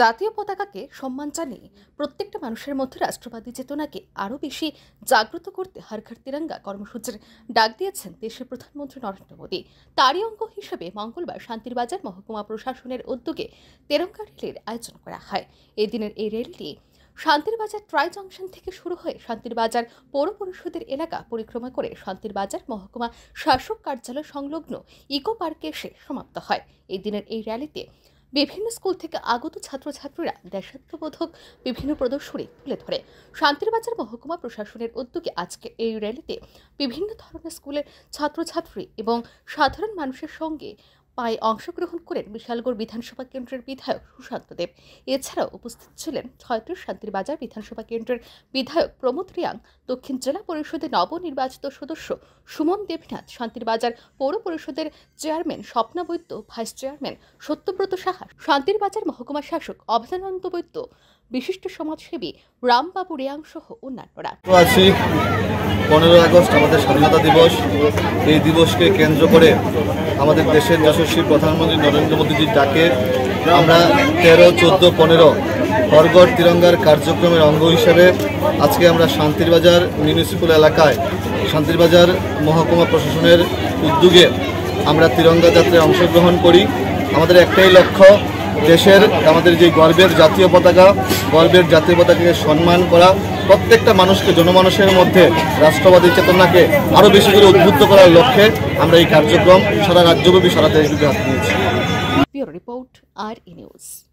জাতীয় পতাকাকে সম্মান জানিয়ে প্রত্যেকটা মানুষের মধ্যে রাষ্ট্রবাদী চেতনাকে আরও বেশি জাগ্রত করতে হর ঘর তিরঙ্গা কর্মসূচির ডাক দিয়েছেন দেশের প্রধানমন্ত্রী নরেন্দ্র মোদী তারই অঙ্গ হিসেবে মঙ্গলবার শান্তির বাজার মহকুমা প্রশাসনের উদ্যোগে তেরঙ্গা রেলের আয়োজন করা হয় এদিনের এই রেলটি শান্তির বাজার ট্রাই জংশন থেকে শুরু হয়ে শান্তির বাজার পৌর পরিষদের এলাকা পরিক্রমা করে শান্তির বাজার মহকুমা শাসক কার্যালয় সংলগ্ন ইকো পার্কে এসে সমাপ্ত হয় এই দিনের এই র্যালিতে বিভিন্ন স্কুল থেকে আগত ছাত্রছাত্রীরা দেশাত্মবোধক বিভিন্ন প্রদর্শনী তুলে ধরে শান্তির বাজার মহকুমা প্রশাসনের উদ্যোগে আজকে এই র্যালিতে বিভিন্ন ধরনের স্কুলের ছাত্রছাত্রী এবং সাধারণ মানুষের সঙ্গে পায়ে অংশগ্রহণ করেন বিশালগড় বিধানসভা কেন্দ্রের বিধায়ক সুশান্ত দেব এছাড়াও উপস্থিত ছিলেন ছয়ত্রিশ শান্তিরবাজার বিধানসভা কেন্দ্রের বিধায়ক প্রমোদ রিয়াং দক্ষিণ জেলা পরিষদের নবনির্বাচিত সদস্য সুমন দেবনাথ শান্তিরবাজার পৌর পরিষদের chairman Swapna Baidya vice chairman Satyabrata Saha Santirbazar মহকুমা শাসক অভেদানন্দ বৈদ্য বিশিষ্ট সমাজসেবী রামবাবু রিয়াং সহ অন্যান্যরা পনেরোই আগস্ট আমাদের স্বাধীনতা দিবস এই দিবসকে কেন্দ্র করে আমাদের দেশের যশস্বী প্রধানমন্ত্রী নরেন্দ্র মোদীজির ডাকে আমরা তেরো চোদ্দো পনেরো হরগড় তিরঙ্গার কার্যক্রমের অঙ্গ হিসেবে আজকে আমরা শান্তিরবাজার মিউনিসিপ্যাল এলাকায় শান্তিরবাজার মহকুমা প্রশাসনের উদ্যোগে আমরা তিরঙ্গা যাত্রায় অংশগ্রহণ করি আমাদের একটাই লক্ষ্য দেশের আমাদের যে গর্বের জাতীয় পতাকা গর্বের জাতীয় পতাকাকে সম্মান করা প্রত্যেকটা মানুষকে জনমানুষের মধ্যে রাষ্ট্রবাদী চেতনাকে আরও বেশি করে উদ্বুদ্ধ করার লক্ষ্যে আমরা এই কার্যক্রম সারা রাজ্যব্যাপী সারা দেশব্যাপী হাত নিয়েছি